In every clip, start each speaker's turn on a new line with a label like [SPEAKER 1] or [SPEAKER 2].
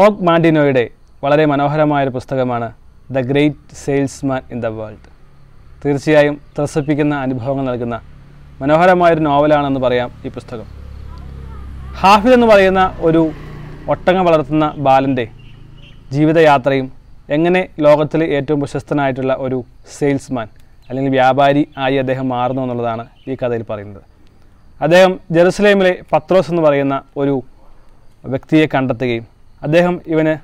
[SPEAKER 1] org മാണ്ടിനോയുടെ വളരെ മനോഹരമായൊരു പുസ്തകമാണ് the great salesman in the world തീർച്ചയായും ത്രസിപ്പിക്കുന്ന അനുഭവങ്ങൾ നൽകുന്ന മനോഹരമായൊരു നോവലാണെന്ന് പറയാം ഈ പുസ്തകം ഹാഫിദ് എന്ന് പറയുന്ന ഒരു ഒട്ടങ്ങ വളർത്തുന്ന ബാലൻ്റെ ജീവിതയാത്രയും എങ്ങനെ ലോകത്തിലെ ഏറ്റവും പ്രശസ്തനായിട്ടുള്ള ഒരു സെയിൽസ്മാൻ അല്ലെങ്കിൽ വ്യാപാരി ആയി അദ്ദേഹം മാറുന്നു എന്നുള്ളതാണ് ഈ കഥയിൽ പറയുന്നത് അദ്ദേഹം ജെറുസലേമിലെ പത്രോസ് എന്ന് പറയുന്ന ഒരു വ്യക്തിയെ കണ്ടെത്തുകയും അദ്ദേഹം ഇവന്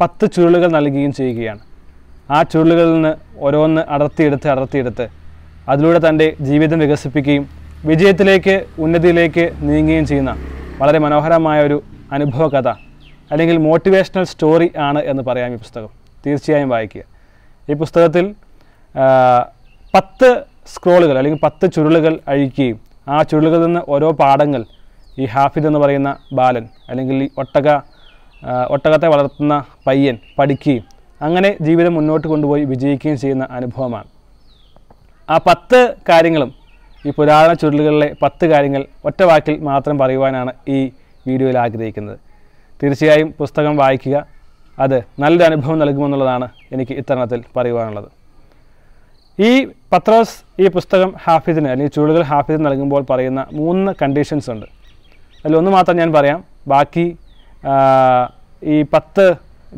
[SPEAKER 1] പത്ത് ചുരുളുകൾ നൽകുകയും ചെയ്യുകയാണ് ആ ചുരുളുകളിൽ നിന്ന് ഓരോന്ന് അടർത്തിയെടുത്ത് അടർത്തിയെടുത്ത് അതിലൂടെ തൻ്റെ ജീവിതം വികസിപ്പിക്കുകയും വിജയത്തിലേക്ക് ഉന്നതിയിലേക്ക് നീങ്ങുകയും ചെയ്യുന്ന വളരെ മനോഹരമായ ഒരു അനുഭവ കഥ അല്ലെങ്കിൽ മോട്ടിവേഷണൽ സ്റ്റോറി ആണ് എന്ന് പറയാം ഈ പുസ്തകം തീർച്ചയായും വായിക്കുക ഈ പുസ്തകത്തിൽ പത്ത് സ്ക്രോളുകൾ അല്ലെങ്കിൽ പത്ത് ചുരുളുകൾ അഴിക്കുകയും ആ ചുരുളുകളിൽ നിന്ന് ഓരോ പാഠങ്ങൾ ഈ ഹാഫിദ് എന്ന് പറയുന്ന ബാലൻ അല്ലെങ്കിൽ ഈ ഒട്ടക ഒട്ടകത്തെ വളർത്തുന്ന പയ്യൻ പഠിക്കുകയും അങ്ങനെ ജീവിതം മുന്നോട്ട് കൊണ്ടുപോയി വിജയിക്കുകയും ചെയ്യുന്ന അനുഭവമാണ് ആ പത്ത് കാര്യങ്ങളും ഈ പുരാതന ചുരുളുകളിലെ പത്ത് കാര്യങ്ങൾ ഒറ്റ വാക്കിൽ മാത്രം പറയുവാനാണ് ഈ വീഡിയോയിൽ ആഗ്രഹിക്കുന്നത് തീർച്ചയായും പുസ്തകം വായിക്കുക അത് നല്ലൊരു അനുഭവം നൽകുമെന്നുള്ളതാണ് എനിക്ക് ഇത്തരണത്തിൽ പറയുവാനുള്ളത് ഈ പത്രോസ് ഈ പുസ്തകം ഹാഫിദിന് അല്ലെങ്കിൽ ചുരുളുകൾ ഹാഫിദിന് നൽകുമ്പോൾ പറയുന്ന മൂന്ന് കണ്ടീഷൻസ് ഉണ്ട് അതിലൊന്ന് മാത്രം ഞാൻ പറയാം ബാക്കി ഈ പത്ത്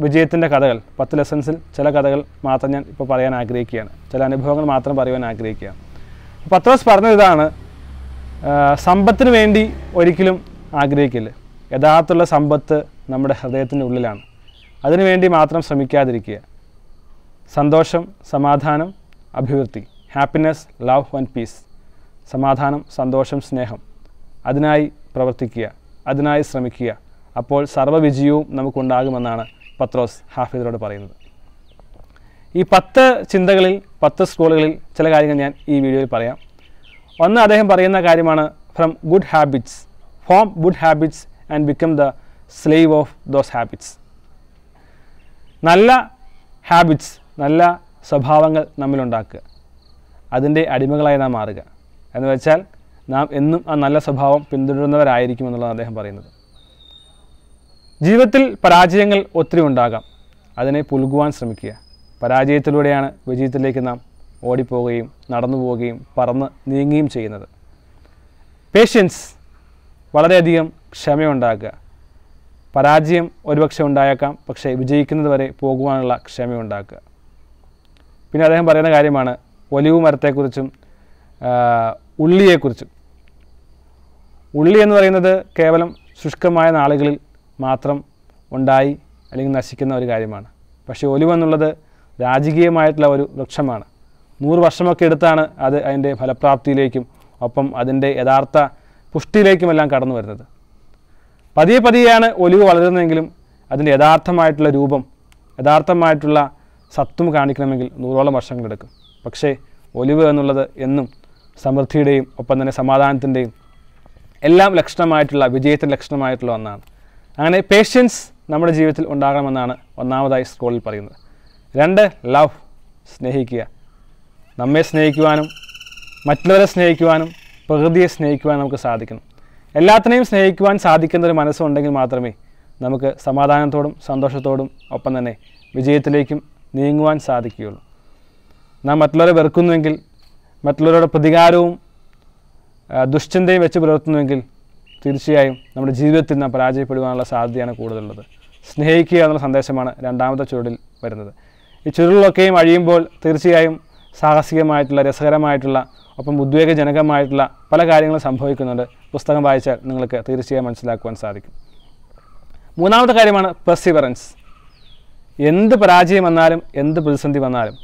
[SPEAKER 1] വിജയത്തിൻ്റെ കഥകൾ പത്ത് ലെസൺസിൽ ചില കഥകൾ മാത്രം ഞാൻ ഇപ്പോൾ പറയാൻ ആഗ്രഹിക്കുകയാണ് ചില അനുഭവങ്ങൾ മാത്രം പറയുവാൻ ആഗ്രഹിക്കുകയാണ് പത്രോസ് പറഞ്ഞ ഇതാണ് സമ്പത്തിന് വേണ്ടി ഒരിക്കലും ആഗ്രഹിക്കില്ല യഥാർത്ഥമുള്ള സമ്പത്ത് നമ്മുടെ ഹൃദയത്തിൻ്റെ ഉള്ളിലാണ് അതിനുവേണ്ടി മാത്രം ശ്രമിക്കാതിരിക്കുക സന്തോഷം സമാധാനം അഭിവൃദ്ധി ഹാപ്പിനെസ് ലവ് ആൻഡ് പീസ് സമാധാനം സന്തോഷം സ്നേഹം അതിനായി പ്രവർത്തിക്കുക അതിനായി ശ്രമിക്കുക അപ്പോൾ സർവ്വവിജയവും നമുക്കുണ്ടാകുമെന്നാണ് പത്രോസ് ഹാഫിദിനോട് പറയുന്നത് ഈ പത്ത് ചിന്തകളിൽ പത്ത് സ്കൂളുകളിൽ ചില കാര്യങ്ങൾ ഞാൻ ഈ വീഡിയോയിൽ പറയാം ഒന്ന് അദ്ദേഹം പറയുന്ന കാര്യമാണ് from good habits form good habits and become the slave of those habits നല്ല ഹാബിറ്റ്സ് നല്ല സ്വഭാവങ്ങൾ നമ്മിലുണ്ടാക്കുക അതിൻ്റെ അടിമകളായി നാം മാറുക എന്ന് വെച്ചാൽ നാം എന്നും ആ നല്ല സ്വഭാവം പിന്തുടരുന്നവരായിരിക്കും എന്നുള്ളതാണ് അദ്ദേഹം പറയുന്നത് ജീവിതത്തിൽ പരാജയങ്ങൾ ഒത്തിരി ഉണ്ടാകാം അതിനെ പുലുകുവാൻ ശ്രമിക്കുക പരാജയത്തിലൂടെയാണ് വിജയത്തിലേക്ക് നാം ഓടിപ്പോവുകയും നടന്നു പോവുകയും പറന്ന് നീങ്ങുകയും ചെയ്യുന്നത് പേഷ്യൻസ് വളരെയധികം ക്ഷമയുണ്ടാക്കുക പരാജയം ഒരുപക്ഷെ ഉണ്ടായേക്കാം പക്ഷേ വിജയിക്കുന്നത് വരെ പോകുവാനുള്ള ക്ഷമയുണ്ടാക്കുക പിന്നെ അദ്ദേഹം പറയുന്ന കാര്യമാണ് ഒലിവ് മരത്തെക്കുറിച്ചും ഉള്ളിയെക്കുറിച്ചും ഉള്ളി എന്ന് പറയുന്നത് കേവലം ശുഷ്കമായ നാളുകളിൽ മാത്രം ഉണ്ടായി അല്ലെങ്കിൽ നശിക്കുന്ന ഒരു കാര്യമാണ് പക്ഷേ ഒലിവ് എന്നുള്ളത് രാജകീയമായിട്ടുള്ള ഒരു വൃക്ഷമാണ് നൂറ് വർഷമൊക്കെ എടുത്താണ് അത് അതിൻ്റെ ഫലപ്രാപ്തിയിലേക്കും ഒപ്പം അതിൻ്റെ യഥാർത്ഥ പുഷ്ടിയിലേക്കുമെല്ലാം കടന്നു വരുന്നത് പതിയെ പതിയെയാണ് ഒലിവ് വളരുന്നതെങ്കിലും അതിൻ്റെ യഥാർത്ഥമായിട്ടുള്ള രൂപം യഥാർത്ഥമായിട്ടുള്ള സത്വം കാണിക്കണമെങ്കിൽ നൂറോളം വർഷങ്ങളെടുക്കും പക്ഷേ ഒലിവ് എന്നുള്ളത് എന്നും സമൃദ്ധിയുടെയും ഒപ്പം തന്നെ സമാധാനത്തിൻ്റെയും എല്ലാം ലക്ഷണമായിട്ടുള്ള വിജയത്തിൻ്റെ ലക്ഷണമായിട്ടുള്ള ഒന്നാണ് അങ്ങനെ പേഷ്യൻസ് നമ്മുടെ ജീവിതത്തിൽ ഉണ്ടാകണമെന്നാണ് ഒന്നാമതായി സ്കൂളിൽ പറയുന്നത് രണ്ട് ലവ് സ്നേഹിക്കുക നമ്മെ സ്നേഹിക്കുവാനും മറ്റുള്ളവരെ സ്നേഹിക്കുവാനും പ്രകൃതിയെ സ്നേഹിക്കുവാനും നമുക്ക് സാധിക്കണം എല്ലാത്തിനെയും സ്നേഹിക്കുവാൻ സാധിക്കുന്ന ഒരു മനസ്സുണ്ടെങ്കിൽ മാത്രമേ നമുക്ക് സമാധാനത്തോടും സന്തോഷത്തോടും ഒപ്പം തന്നെ വിജയത്തിലേക്കും നീങ്ങുവാൻ സാധിക്കുകയുള്ളൂ നാം മറ്റുള്ളവരെ വെറുക്കുന്നുവെങ്കിൽ മറ്റുള്ളവരുടെ പ്രതികാരവും ദുഷ്ചിന്തയും വെച്ച് പുലർത്തുന്നുവെങ്കിൽ തീർച്ചയായും നമ്മുടെ ജീവിതത്തിൽ നാം പരാജയപ്പെടുവാനുള്ള സാധ്യതയാണ് കൂടുതലുള്ളത് സ്നേഹിക്കുക എന്നുള്ള സന്ദേശമാണ് രണ്ടാമത്തെ ചുരുളിൽ വരുന്നത് ഈ ചുരുളിലൊക്കെയും അഴിയുമ്പോൾ തീർച്ചയായും സാഹസികമായിട്ടുള്ള രസകരമായിട്ടുള്ള ഒപ്പം ഉദ്വേഗജനകമായിട്ടുള്ള പല കാര്യങ്ങളും സംഭവിക്കുന്നുണ്ട് പുസ്തകം വായിച്ചാൽ നിങ്ങൾക്ക് തീർച്ചയായും മനസ്സിലാക്കുവാൻ സാധിക്കും മൂന്നാമത്തെ കാര്യമാണ് പെർസിവറൻസ് എന്ത് പരാജയം വന്നാലും എന്ത് പ്രതിസന്ധി വന്നാലും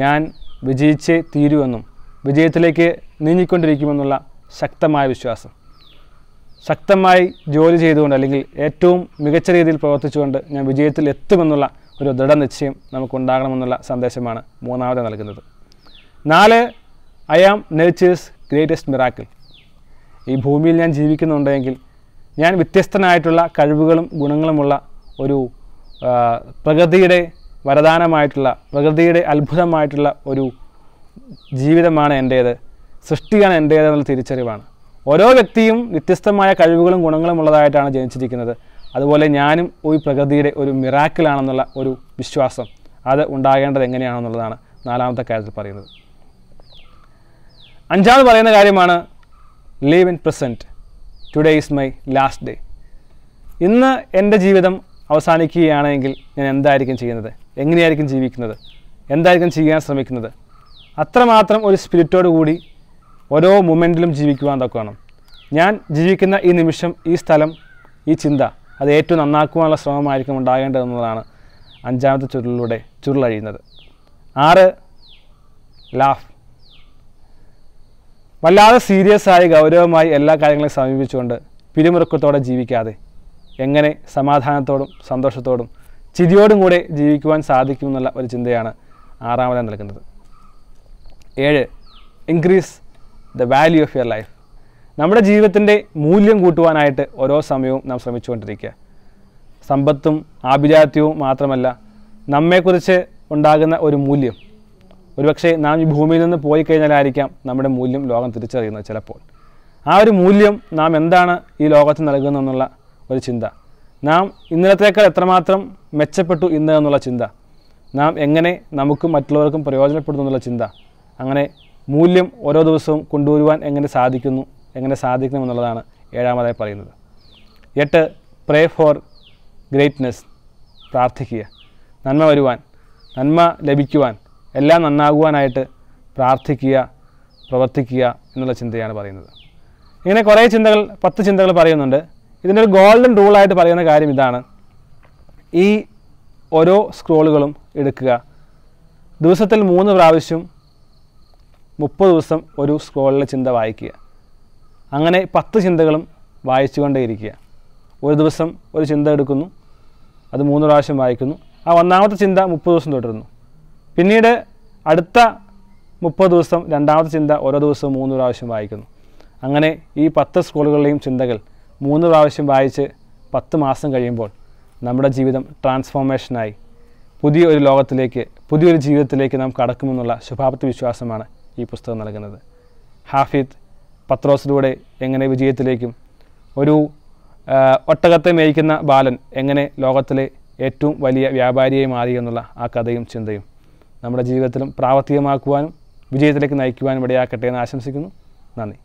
[SPEAKER 1] ഞാൻ വിജയിച്ചേ തീരുമെന്നും വിജയത്തിലേക്ക് നീങ്ങിക്കൊണ്ടിരിക്കുമെന്നുള്ള ശക്തമായ വിശ്വാസം ശക്തമായി ജോലി ചെയ്തുകൊണ്ട് അല്ലെങ്കിൽ ഏറ്റവും മികച്ച രീതിയിൽ പ്രവർത്തിച്ചുകൊണ്ട് ഞാൻ വിജയത്തിൽ എത്തുമെന്നുള്ള ഒരു ദൃഢനിശ്ചയം നമുക്കുണ്ടാകണമെന്നുള്ള സന്ദേശമാണ് മൂന്നാമത് നൽകുന്നത് നാല് I am nature's greatest miracle ഈ ഭൂമിയിൽ ഞാൻ ജീവിക്കുന്നുണ്ടെങ്കിൽ ഞാൻ വ്യത്യസ്തനായിട്ടുള്ള കഴിവുകളും ഗുണങ്ങളുമുള്ള ഒരു പ്രകൃതിയുടെ വരദാനമായിട്ടുള്ള പ്രകൃതിയുടെ അത്ഭുതമായിട്ടുള്ള ഒരു ജീവിതമാണ് എൻ്റേത് സൃഷ്ടിയാണ് എൻ്റേതെന്നുള്ള തിരിച്ചറിവാണ് ഓരോ വ്യക്തിയും വ്യത്യസ്തമായ കഴിവുകളും ഗുണങ്ങളും ഉള്ളതായിട്ടാണ് ജനിച്ചിരിക്കുന്നത് അതുപോലെ ഞാനും ഈ പ്രകൃതിയുടെ ഒരു മിറാക്കിലാണെന്നുള്ള ഒരു വിശ്വാസം അത് ഉണ്ടാകേണ്ടത് എങ്ങനെയാണെന്നുള്ളതാണ് നാലാമത്തെ കാര്യത്തിൽ പറയുന്നത് അഞ്ചാമത് പറയുന്ന കാര്യമാണ് live in present today is my last day ഇന്ന് എൻ്റെ ജീവിതം അവസാനിക്കുകയാണെങ്കിൽ ഞാൻ എന്തായിരിക്കും ചെയ്യുന്നത് എങ്ങനെയായിരിക്കും ജീവിക്കുന്നത് എന്തായിരിക്കും ചെയ്യാൻ ശ്രമിക്കുന്നത് അത്രമാത്രം ഒരു സ്പിരിറ്റോട് കൂടി ഓരോ മൊമെൻറ്റിലും ജീവിക്കുവാൻ തക്കവണം ഞാൻ ജീവിക്കുന്ന ഈ നിമിഷം ഈ സ്ഥലം ഈ ചിന്ത അത് ഏറ്റവും നന്നാക്കുവാനുള്ള ശ്രമമായിരിക്കും ഉണ്ടാകേണ്ടതെന്നതാണ് അഞ്ചാമത്തെ ചുരുളിലൂടെ ചുരുളഴിയുന്നത് ആറ് ലാഫ് വല്ലാതെ സീരിയസ് ആയി ഗൗരവമായി എല്ലാ കാര്യങ്ങളെയും സമീപിച്ചുകൊണ്ട് പിരിമുറുക്കത്തോടെ ജീവിക്കാതെ എങ്ങനെ സമാധാനത്തോടും സന്തോഷത്തോടും ചിരിയോടും കൂടെ ജീവിക്കുവാൻ സാധിക്കുമെന്നുള്ള ഒരു ചിന്തയാണ് ആറാമതായി നൽകുന്നത് ഏഴ് increase the value of your life നമ്മുടെ ജീവിതത്തിൻ്റെ മൂല്യം കൂട്ടുവാനായിട്ട് ഓരോ സമയവും നാം ശ്രമിച്ചുകൊണ്ടിരിക്കുക സമ്പത്തും ആഭിജാത്യവും മാത്രമല്ല നമ്മെക്കുറിച്ച് ഉണ്ടാകുന്ന ഒരു മൂല്യം ഒരുപക്ഷെ നാം ഈ ഭൂമിയിൽ നിന്ന് പോയി കഴിഞ്ഞാലായിരിക്കാം നമ്മുടെ മൂല്യം ലോകം തിരിച്ചറിയുന്നത് ചിലപ്പോൾ ആ ഒരു മൂല്യം നാം എന്താണ് ഈ ലോകത്തിന് നൽകുന്നതെന്നുള്ള ഒരു ചിന്ത നാം ഇന്നലത്തേക്കാൾ എത്രമാത്രം മെച്ചപ്പെട്ടു ഇന്ന് എന്നുള്ള ചിന്ത നാം എങ്ങനെ നമുക്കും മറ്റുള്ളവർക്കും പ്രയോജനപ്പെടുന്നു എന്നുള്ള ചിന്ത അങ്ങനെ മൂല്യം ഓരോ ദിവസവും കൊണ്ടുവരുവാൻ എങ്ങനെ സാധിക്കുന്നു എങ്ങനെ സാധിക്കണം എന്നുള്ളതാണ് ഏഴാമതായി പറയുന്നത് എട്ട് പ്രേ ഫോർ ഗ്രേറ്റ്നെസ് പ്രാർത്ഥിക്കുക നന്മ വരുവാൻ നന്മ ലഭിക്കുവാൻ എല്ലാം നന്നാകുവാനായിട്ട് പ്രാർത്ഥിക്കുക പ്രവർത്തിക്കുക എന്നുള്ള ചിന്തയാണ് പറയുന്നത് ഇങ്ങനെ കുറേ ചിന്തകൾ പത്ത് ചിന്തകൾ പറയുന്നുണ്ട് ഇതിൻ്റെ ഒരു ഗോൾഡൻ റൂളായിട്ട് പറയുന്ന കാര്യം ഇതാണ് ഈ ഓരോ സ്ക്രോളുകളും എടുക്കുക ദിവസത്തിൽ മൂന്ന് പ്രാവശ്യം മുപ്പത് ദിവസം ഒരു സ്ക്രോളിലെ ചിന്ത വായിക്കുക അങ്ങനെ പത്ത് ചിന്തകളും വായിച്ചുകൊണ്ടേയിരിക്കുക ഒരു ദിവസം ഒരു ചിന്ത എടുക്കുന്നു അത് മൂന്ന് പ്രാവശ്യം വായിക്കുന്നു ആ ഒന്നാമത്തെ ചിന്ത മുപ്പത് ദിവസം തുടരുന്നു പിന്നീട് അടുത്ത മുപ്പത് ദിവസം രണ്ടാമത്തെ ചിന്ത ഓരോ ദിവസവും മൂന്ന് പ്രാവശ്യം വായിക്കുന്നു അങ്ങനെ ഈ പത്ത് സ്കൂളുകളിലെയും ചിന്തകൾ മൂന്ന് പ്രാവശ്യം വായിച്ച് പത്ത് മാസം കഴിയുമ്പോൾ നമ്മുടെ ജീവിതം ട്രാൻസ്ഫോർമേഷനായി പുതിയൊരു ലോകത്തിലേക്ക് പുതിയൊരു ജീവിതത്തിലേക്ക് നാം കടക്കുമെന്നുള്ള ശുഭാപ്തി വിശ്വാസമാണ് ഈ പുസ്തകം നൽകുന്നത് ഹാഫിദ് പത്രോസിലൂടെ എങ്ങനെ വിജയത്തിലേക്കും ഒരു ഒട്ടകത്തെ മേയിക്കുന്ന ബാലൻ എങ്ങനെ ലോകത്തിലെ ഏറ്റവും വലിയ വ്യാപാരിയായി മാറി എന്നുള്ള ആ കഥയും ചിന്തയും നമ്മുടെ ജീവിതത്തിലും പ്രാവർത്തികമാക്കുവാനും വിജയത്തിലേക്ക് നയിക്കുവാനും ഇടയാക്കട്ടെ എന്ന് ആശംസിക്കുന്നു നന്ദി